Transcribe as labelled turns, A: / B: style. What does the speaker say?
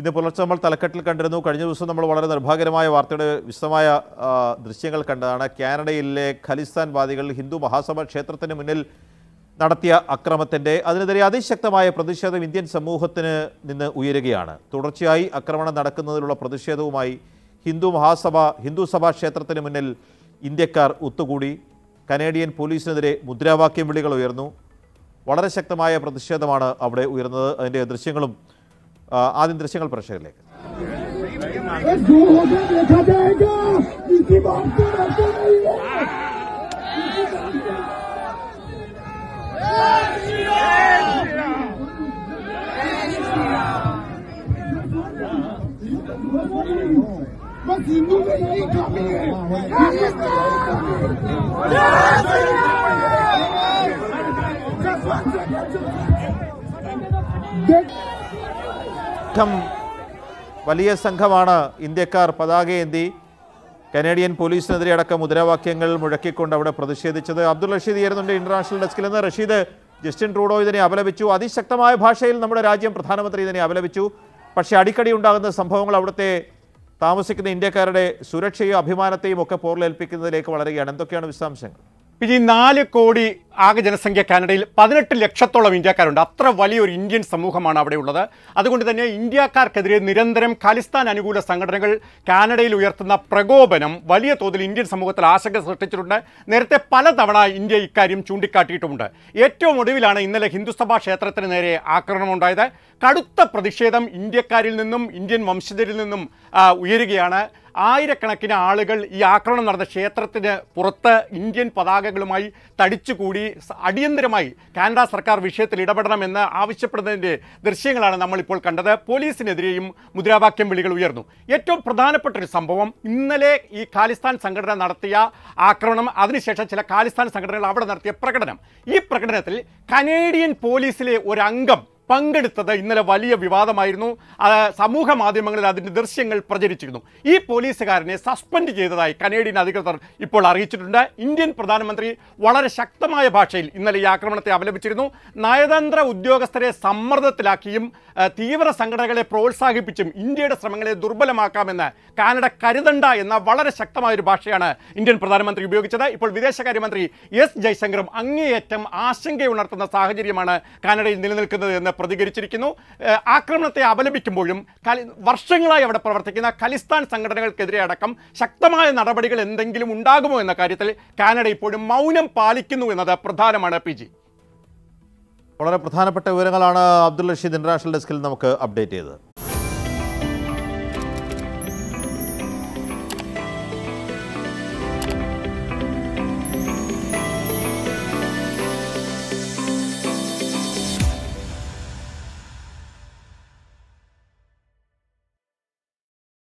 A: ഇന്ന് പുലർച്ചെ നമ്മൾ തലക്കെട്ടിൽ കണ്ടിരുന്നു കഴിഞ്ഞ ദിവസം നമ്മൾ വളരെ നിർഭാഗ്യകരമായ വാർത്തയുടെ വിശദമായ ദൃശ്യങ്ങൾ കണ്ടതാണ് കാനഡയിലെ ഖലിസ്ഥാൻ വാദികൾ ഹിന്ദു മഹാസഭ ക്ഷേത്രത്തിന് മുന്നിൽ നടത്തിയ അക്രമത്തിൻ്റെ അതിനെതിരെ അതിശക്തമായ പ്രതിഷേധം ഇന്ത്യൻ സമൂഹത്തിന് നിന്ന് ഉയരുകയാണ് തുടർച്ചയായി ആക്രമണം നടക്കുന്നതിലുള്ള പ്രതിഷേധവുമായി ഹിന്ദു മഹാസഭ ഹിന്ദു സഭാ ക്ഷേത്രത്തിന് മുന്നിൽ ഇന്ത്യക്കാർ ഒത്തുകൂടി കനേഡിയൻ പോലീസിനെതിരെ മുദ്രാവാക്യം വിളികൾ ഉയർന്നു വളരെ ശക്തമായ പ്രതിഷേധമാണ് അവിടെ ഉയർന്നത് അതിൻ്റെ ദൃശ്യങ്ങളും आदि दृश्य प्रेक्षक സംഘം വലിയ സംഘമാണ് ഇന്ത്യക്കാർ പതാകയേന്തി കനേഡിയൻ പോലീസിനെതിരെ അടക്കം മുദ്രാവാക്യങ്ങൾ മുഴക്കിക്കൊണ്ട് അവിടെ പ്രതിഷേധിച്ചത് അബ്ദുൾ റഷീദ് ചേരുന്നുണ്ട് ഇന്റർനാഷണൽ ഡെസ്കിൽ നിന്ന് റഷീദ് ജസ്റ്റിൻ ട്രൂഡോ ഇതിനെ അപലപിച്ചു അതിശക്തമായ ഭാഷയിൽ നമ്മുടെ രാജ്യം പ്രധാനമന്ത്രി ഇതിനെ അപലപിച്ചു പക്ഷേ അടിക്കടി ഉണ്ടാകുന്ന സംഭവങ്ങൾ അവിടുത്തെ താമസിക്കുന്ന ഇന്ത്യക്കാരുടെ സുരക്ഷയും അഭിമാനത്തെയും ഒക്കെ
B: പോർലേൽപ്പിക്കുന്നതിലേക്ക് വളരുകയാണ് എന്തൊക്കെയാണ് വിശദാംശങ്ങൾ ഈ നാല് കോടി ആകെ ജനസംഖ്യ കാനഡയിൽ പതിനെട്ട് ലക്ഷത്തോളം ഇന്ത്യക്കാരുണ്ട് അത്ര വലിയൊരു ഇന്ത്യൻ സമൂഹമാണ് അവിടെ ഉള്ളത് അതുകൊണ്ട് തന്നെ ഇന്ത്യക്കാർക്കെതിരെ നിരന്തരം ഖാലിസ്ഥാൻ അനുകൂല സംഘടനകൾ കാനഡയിൽ ഉയർത്തുന്ന പ്രകോപനം വലിയ തോതിൽ ഇന്ത്യൻ സമൂഹത്തിൽ ആശങ്ക സൃഷ്ടിച്ചിട്ടുണ്ട് നേരത്തെ പലതവണ ഇന്ത്യ ഇക്കാര്യം ചൂണ്ടിക്കാട്ടിയിട്ടുമുണ്ട് ഏറ്റവും ഒടുവിലാണ് ഇന്നലെ ഹിന്ദുസഭാ ക്ഷേത്രത്തിന് നേരെ ആക്രമണം ഉണ്ടായത് കടുത്ത പ്രതിഷേധം ഇന്ത്യക്കാരിൽ നിന്നും ഇന്ത്യൻ വംശജരിൽ നിന്നും ഉയരുകയാണ് ആയിരക്കണക്കിന് ആളുകൾ ഈ ആക്രമണം നടന്ന ക്ഷേത്രത്തിന് പുറത്ത് ഇന്ത്യൻ പതാകകളുമായി തടിച്ചുകൂടി അടിയന്തരമായി കാനഡ സർക്കാർ വിഷയത്തിൽ ഇടപെടണമെന്ന് ആവശ്യപ്പെടുന്നതിൻ്റെ ദൃശ്യങ്ങളാണ് നമ്മളിപ്പോൾ കണ്ടത് പോലീസിനെതിരെയും മുദ്രാവാക്യം വിളികൾ ഉയർന്നു ഏറ്റവും പ്രധാനപ്പെട്ട ഒരു സംഭവം ഇന്നലെ ഈ ഖാലിസ്ഥാൻ സംഘടന നടത്തിയ ആക്രമണം അതിനുശേഷം ചില ഖാലിസ്ഥാൻ സംഘടനകൾ അവിടെ നടത്തിയ പ്രകടനം ഈ പ്രകടനത്തിൽ കനേഡിയൻ പോലീസിലെ ഒരു പങ്കെടുത്തത് ഇന്നലെ വലിയ വിവാദമായിരുന്നു സമൂഹ മാധ്യമങ്ങളിൽ അതിൻ്റെ ദൃശ്യങ്ങൾ പ്രചരിച്ചിരുന്നു ഈ പോലീസുകാരനെ സസ്പെൻഡ് ചെയ്തതായി കനേഡിയൻ അധികൃതർ ഇപ്പോൾ അറിയിച്ചിട്ടുണ്ട് ഇന്ത്യൻ പ്രധാനമന്ത്രി വളരെ ശക്തമായ ഭാഷയിൽ ഇന്നലെ ഈ ആക്രമണത്തെ അപലപിച്ചിരുന്നു നയതന്ത്ര ഉദ്യോഗസ്ഥരെ സമ്മർദ്ദത്തിലാക്കിയും തീവ്ര സംഘടനകളെ പ്രോത്സാഹിപ്പിച്ചും ഇന്ത്യയുടെ ശ്രമങ്ങളെ ദുർബലമാക്കാമെന്ന് കാനഡ കരുതണ്ട എന്ന വളരെ ശക്തമായ ഒരു ഭാഷയാണ് ഇന്ത്യൻ പ്രധാനമന്ത്രി ഉപയോഗിച്ചത് ഇപ്പോൾ വിദേശകാര്യമന്ത്രി എസ് ജയശങ്കറും അങ്ങേയറ്റം ആശങ്കയുണർത്തുന്ന സാഹചര്യമാണ് കാനഡയിൽ നിലനിൽക്കുന്നത് എന്ന് പ്രതികരിച്ചിരിക്കുന്നു ആക്രമണത്തെ അപലപിക്കുമ്പോഴും കലി വർഷങ്ങളായി അവിടെ പ്രവർത്തിക്കുന്ന ഖലിസ്ഥാൻ സംഘടനകൾക്കെതിരെ അടക്കം ശക്തമായ നടപടികൾ എന്തെങ്കിലും ഉണ്ടാകുമോ എന്ന കാര്യത്തിൽ കാനഡ ഇപ്പോഴും മൗനം പാലിക്കുന്നു എന്നത് പ്രധാനമാണ് പി ജി
A: വളരെ പ്രധാനപ്പെട്ട വിവരങ്ങളാണ് അബ്ദുൾ റഷീദ് ഇൻ്റർനാഷണൽ ഡെസ്കിൽ നമുക്ക് അപ്ഡേറ്റ് ചെയ്തത്